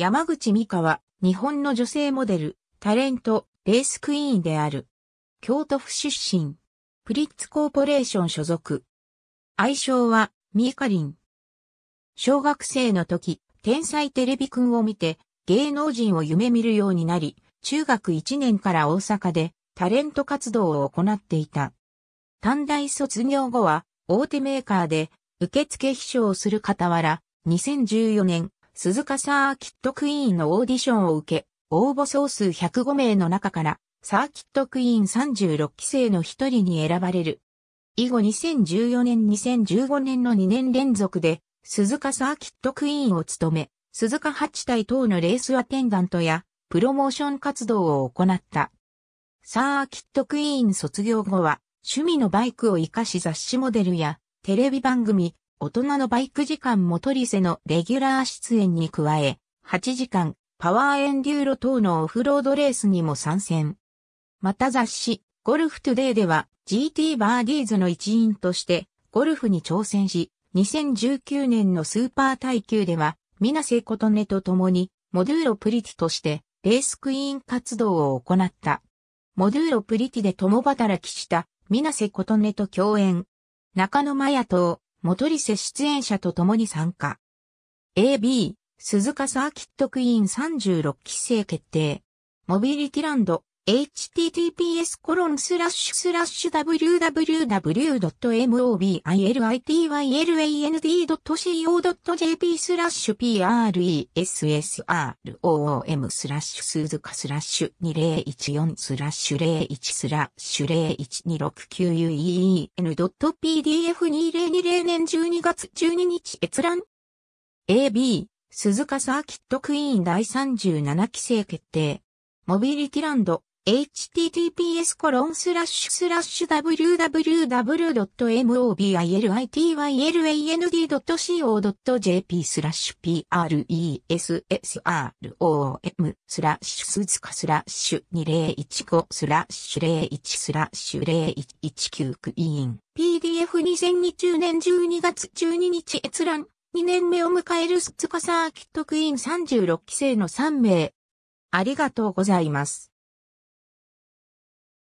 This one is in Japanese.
山口美香は、日本の女性モデル、タレント、レースクイーンである。京都府出身。プリッツコーポレーション所属。愛称は、ミーカリン。小学生の時、天才テレビくんを見て、芸能人を夢見るようになり、中学1年から大阪で、タレント活動を行っていた。短大卒業後は、大手メーカーで、受付秘書をする傍ら、2014年、鈴鹿サーキットクイーンのオーディションを受け、応募総数105名の中から、サーキットクイーン36期生の一人に選ばれる。以後2014年2015年の2年連続で、鈴鹿サーキットクイーンを務め、鈴鹿8体等のレースアテンダントや、プロモーション活動を行った。サーキットクイーン卒業後は、趣味のバイクを活かし雑誌モデルや、テレビ番組、大人のバイク時間もトリセのレギュラー出演に加え、8時間、パワーエンデューロ等のオフロードレースにも参戦。また雑誌、ゴルフトゥデイでは GT バーディーズの一員としてゴルフに挑戦し、2019年のスーパー耐久では、水瀬琴音と共にモドゥーロプリティとしてレースクイーン活動を行った。モドゥーロプリティで共働きした水瀬琴音と共演。中野真也と元リセ出演者と共に参加。AB、鈴鹿サーキットクイーン36期生決定。モビリティランド、https コロンスラッシュスラッシュ www.mobility.land.co.jp スラッシュ pressroom スラッシュ鈴鹿スラッシュ2014スラッシュ01スラッシュ0 1 2 6 9 u e n p d f 2 0 2 0年12月12日閲覧 AB 鈴鹿サーキットクイーン第37期生決定モビリティランド https コロンスラッシュスラッシュ www.mobilityland.co.jp スラッシュ p r e s r o m スラッシュスズカスラッシュ2015スラッシュ01スラッシュ0119クイーン PDF2020 年12月12日閲覧2年目を迎えるスツカサーキットクイーン36期生の3名ありがとうございます。